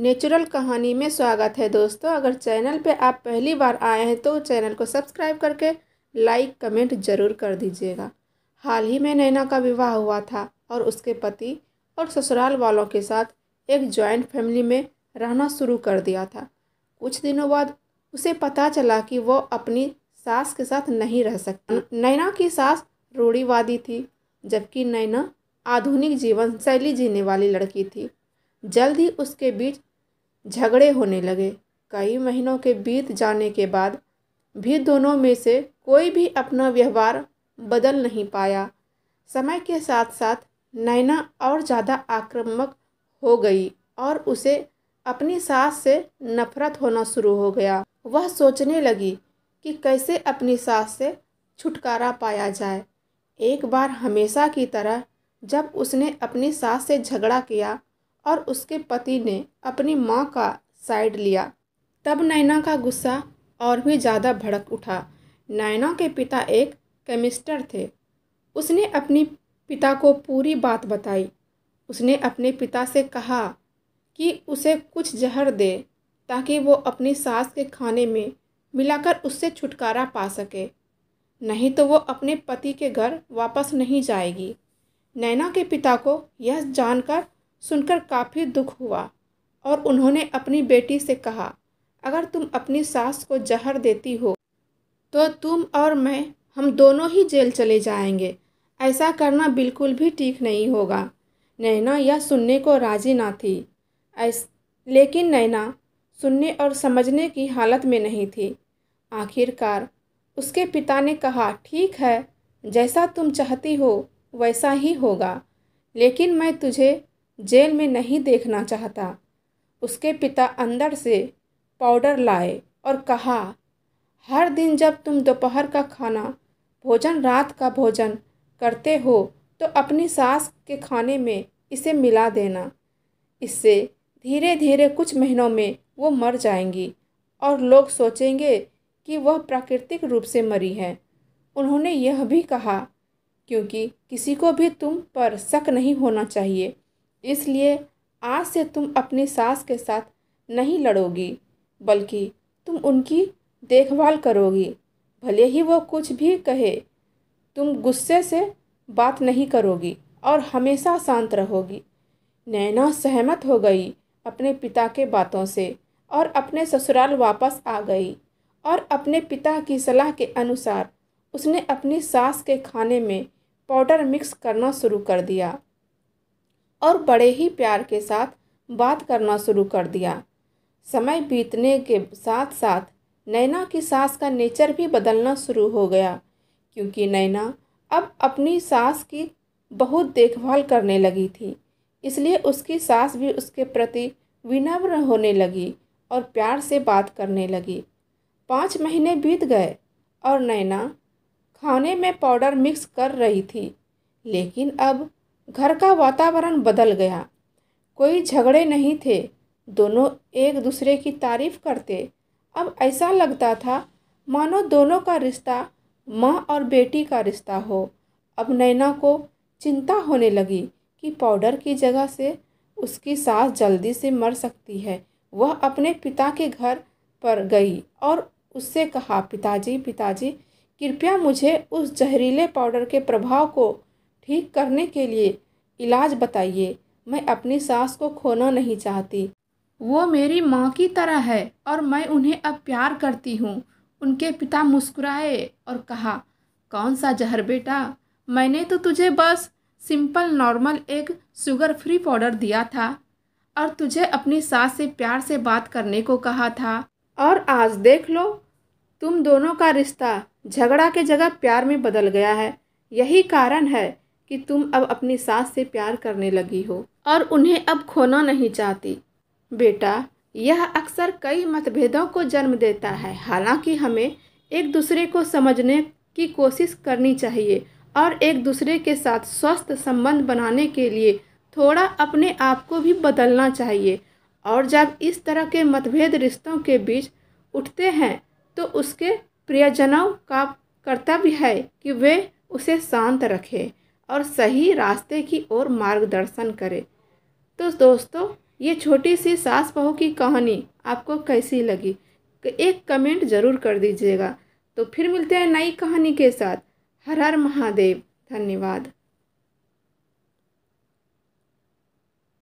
natural कहानी में स्वागत है दोस्तों अगर चैनल पे आप पहली बार आए हैं तो चैनल को सब्सक्राइब करके लाइक कमेंट ज़रूर कर दीजिएगा हाल ही में नैना का विवाह हुआ था और उसके पति और ससुराल वालों के साथ एक जॉइंट फैमिली में रहना शुरू कर दिया था कुछ दिनों बाद उसे पता चला कि वो अपनी सास के साथ नहीं रह सकती नैना की सास रूढ़ीवादी थी जबकि नैना आधुनिक जीवन शैली जीने वाली लड़की थी जल्द ही उसके बीच झगड़े होने लगे कई महीनों के बीत जाने के बाद भी दोनों में से कोई भी अपना व्यवहार बदल नहीं पाया समय के साथ साथ नैना और ज़्यादा आक्रामक हो गई और उसे अपनी सास से नफरत होना शुरू हो गया वह सोचने लगी कि कैसे अपनी सास से छुटकारा पाया जाए एक बार हमेशा की तरह जब उसने अपनी सास से झगड़ा किया और उसके पति ने अपनी माँ का साइड लिया तब नैना का गुस्सा और भी ज़्यादा भड़क उठा नैना के पिता एक केमिस्टर थे उसने अपनी पिता को पूरी बात बताई उसने अपने पिता से कहा कि उसे कुछ जहर दे ताकि वो अपनी सास के खाने में मिलाकर उससे छुटकारा पा सके नहीं तो वो अपने पति के घर वापस नहीं जाएगी नैना के पिता को यह जानकर सुनकर काफ़ी दुख हुआ और उन्होंने अपनी बेटी से कहा अगर तुम अपनी सास को जहर देती हो तो तुम और मैं हम दोनों ही जेल चले जाएंगे ऐसा करना बिल्कुल भी ठीक नहीं होगा नैना यह सुनने को राजी ना थी ऐस लेकिन नैना सुनने और समझने की हालत में नहीं थी आखिरकार उसके पिता ने कहा ठीक है जैसा तुम चाहती हो वैसा ही होगा लेकिन मैं तुझे जेल में नहीं देखना चाहता उसके पिता अंदर से पाउडर लाए और कहा हर दिन जब तुम दोपहर का खाना भोजन रात का भोजन करते हो तो अपनी सास के खाने में इसे मिला देना इससे धीरे धीरे कुछ महीनों में वो मर जाएंगी और लोग सोचेंगे कि वह प्राकृतिक रूप से मरी है उन्होंने यह भी कहा क्योंकि किसी को भी तुम पर शक नहीं होना चाहिए इसलिए आज से तुम अपनी सास के साथ नहीं लड़ोगी बल्कि तुम उनकी देखभाल करोगी भले ही वो कुछ भी कहे तुम गुस्से से बात नहीं करोगी और हमेशा शांत रहोगी नैना सहमत हो गई अपने पिता के बातों से और अपने ससुराल वापस आ गई और अपने पिता की सलाह के अनुसार उसने अपनी सास के खाने में पाउडर मिक्स करना शुरू कर दिया और बड़े ही प्यार के साथ बात करना शुरू कर दिया समय बीतने के साथ साथ नैना की सास का नेचर भी बदलना शुरू हो गया क्योंकि नैना अब अपनी सास की बहुत देखभाल करने लगी थी इसलिए उसकी सास भी उसके प्रति विनम्र होने लगी और प्यार से बात करने लगी पाँच महीने बीत गए और नैना खाने में पाउडर मिक्स कर रही थी लेकिन अब घर का वातावरण बदल गया कोई झगड़े नहीं थे दोनों एक दूसरे की तारीफ करते अब ऐसा लगता था मानो दोनों का रिश्ता माँ और बेटी का रिश्ता हो अब नैना को चिंता होने लगी कि पाउडर की जगह से उसकी सास जल्दी से मर सकती है वह अपने पिता के घर पर गई और उससे कहा पिताजी पिताजी कृपया मुझे उस जहरीले पाउडर के प्रभाव को ठीक करने के लिए इलाज बताइए मैं अपनी सास को खोना नहीं चाहती वो मेरी माँ की तरह है और मैं उन्हें अब प्यार करती हूँ उनके पिता मुस्कुराए और कहा कौन सा जहर बेटा मैंने तो तुझे बस सिंपल नॉर्मल एक शुगर फ्री पाउडर दिया था और तुझे अपनी सास से प्यार से बात करने को कहा था और आज देख लो तुम दोनों का रिश्ता झगड़ा के जगह प्यार में बदल गया है यही कारण है कि तुम अब अपनी सास से प्यार करने लगी हो और उन्हें अब खोना नहीं चाहती बेटा यह अक्सर कई मतभेदों को जन्म देता है हालांकि हमें एक दूसरे को समझने की कोशिश करनी चाहिए और एक दूसरे के साथ स्वस्थ संबंध बनाने के लिए थोड़ा अपने आप को भी बदलना चाहिए और जब इस तरह के मतभेद रिश्तों के बीच उठते हैं तो उसके प्रियजनों का कर्तव्य है कि वे उसे शांत रखें और सही रास्ते की ओर मार्गदर्शन करे तो दोस्तों ये छोटी सी सास बहू की कहानी आपको कैसी लगी एक कमेंट ज़रूर कर दीजिएगा तो फिर मिलते हैं नई कहानी के साथ हर हर महादेव धन्यवाद